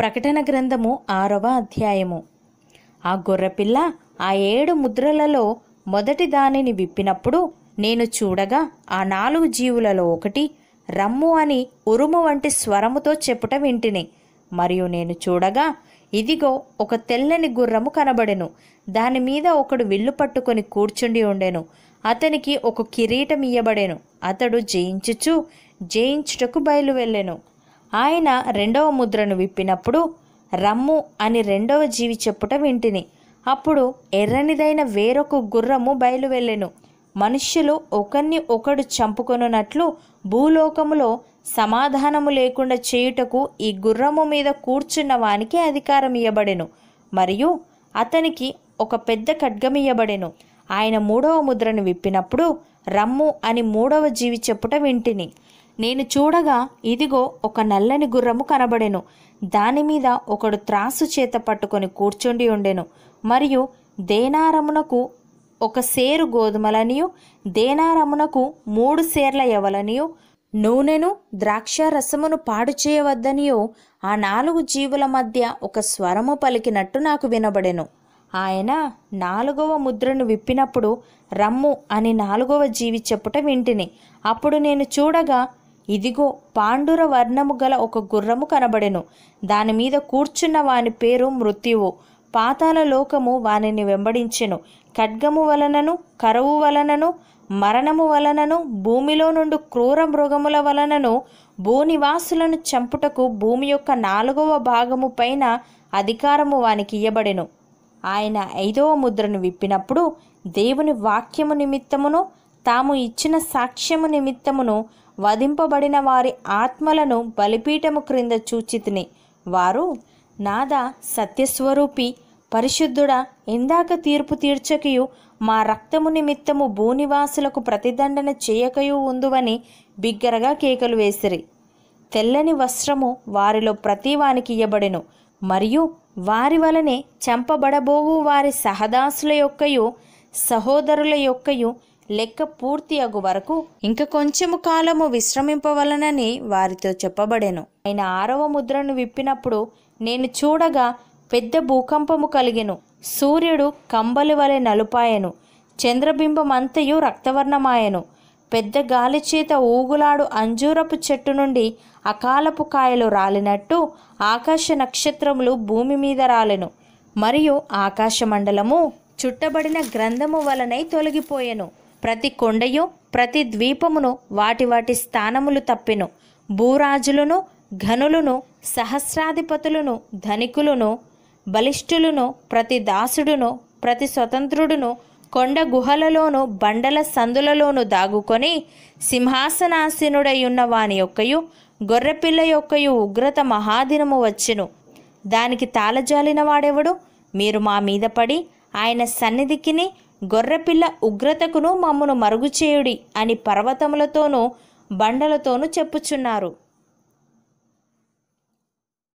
ప్రకటన గ్రంథము ఆరవ అధ్యాయము ఆ గొర్రెపిల్ల ఆ ఏడు ముద్రలలో మొదటి దానిని విప్పినప్పుడు నేను చూడగా ఆ నాలుగు జీవులలో ఒకటి రమ్ము అని ఉరుము వంటి స్వరముతో చెప్పుట వింటిని మరియు నేను చూడగా ఇదిగో ఒక తెల్లని గుర్రము కనబడెను దాని మీద ఒకడు విల్లు పట్టుకొని కూర్చుండి ఉండెను అతనికి ఒక కిరీటం ఇయ్యబడెను అతడు జయించుచు జయించుటకు బయలువెళ్ళెను ఆయన రెండవ ముద్రను విప్పినప్పుడు రమ్ము అని రెండవ జీవి చెప్పుట వింటిని అప్పుడు ఎర్రనిదైన వేరొక గుర్రము బయలువెళ్ళెను మనుష్యులు ఒకరిని ఒకడు చంపుకొనున్నట్లు భూలోకములో సమాధానము లేకుండా చేయుటకు ఈ గుర్రము మీద కూర్చున్న వానికి అధికారం ఇవ్వబడెను మరియు అతనికి ఒక పెద్ద ఖడ్గం ఇవ్వబడెను ఆయన మూడవ ముద్రను విప్పినప్పుడు రమ్ము అని మూడవ జీవి చెప్పుట వింటిని నేను చూడగా ఇదిగో ఒక నల్లని గుర్రము కనబడెను దానిమీద ఒకడు త్రాసు చేత పట్టుకొని కూర్చుండి ఉండెను మరియు దేనారమునకు ఒక సేరు గోధుమలనియు దేనారమునకు మూడు సేర్ల ఎవలనియు నూనెను ద్రాక్ష రసమును పాడు చేయవద్దనియో ఆ నాలుగు జీవుల మధ్య ఒక స్వరము పలికినట్టు నాకు వినబడెను ఆయన నాలుగవ ముద్రను విప్పినప్పుడు రమ్ము అని నాలుగవ జీవి చెప్పుట వింటిని అప్పుడు నేను చూడగా ఇదిగో పాండుర వర్ణము గల ఒక గుర్రము కనబడెను దానిమీద కూర్చున్న వాని పేరు మృత్యువు పాతాల లోకము వానిని వెంబడించెను ఖడ్గము వలనను కరువు వలనను మరణము వలనను భూమిలో నుండి క్రూర మృగముల వలనను భూనివాసులను చంపుటకు భూమి యొక్క నాలుగవ భాగము పైన అధికారము వానికి ఇయ్యబడెను ఆయన ఐదవ ముద్రను విప్పినప్పుడు దేవుని వాక్యము నిమిత్తమును తాము ఇచ్చిన సాక్ష్యము నిమిత్తమును వధింపబడిన వారి ఆత్మలను బలిపీఠము క్రింద చూచితిని వారు నాద సత్యస్వరూపి పరిశుద్ధుడ ఇందాక తీర్పు తీర్చకయు మా రక్తము నిమిత్తము భూనివాసులకు ప్రతిదండన చేయకయు ఉందువని బిగ్గరగా కేకలు వేసిరి తెల్లని వస్త్రము వారిలో ప్రతివానికి ఇయ్యబడెను మరియు వారి వలనే చంపబడబోవు వారి సహదాసుల యొక్కయు సహోదరుల యొక్కయు లెక్క పూర్తి అగు వరకు ఇంక కొంచెము కాలము విశ్రమింపవలనని వారితో చెప్పబడెను ఆయన ఆరవ ముద్రను విప్పినప్పుడు నేను చూడగా పెద్ద భూకంపము కలిగెను సూర్యుడు కంబలి వలె నలుపాయెను చంద్రబింబమంతయు రక్తవర్ణమాయెను పెద్ద గాలి చేత ఊగులాడు అంజూరపు చెట్టు నుండి అకాలపు కాయలు రాలినట్టు ఆకాశ నక్షత్రములు భూమి మీద రాలెను మరియు ఆకాశమండలము చుట్టబడిన గ్రంథము వలనై తొలగిపోయెను ప్రతి కొండయు ప్రతి ద్వీపమును వాటి వాటి స్థానములు తప్పెను భూరాజులను ఘనులను సహస్రాధిపతులను ధనికులను బలిష్ఠులను ప్రతి దాసుడును ప్రతి స్వతంత్రుడును కొండ గుహలలోను బండల సందులలోను దాగుకొని సింహాసనాశీనుడయ్యున్న ఉన్న వాని యొక్కయు గొర్రెపిల్ల యొక్కయు ఉగ్రత మహాదినము వచ్చెను దానికి తాళజాలిన వాడెవడు మీరు మా మీద పడి ఆయన సన్నిధికిని గొర్రెపిల్ల ఉగ్రతకును మమ్మను మరుగుచేయుడి అని పర్వతములతోనూ బండలతోనూ చెప్పుచున్నారు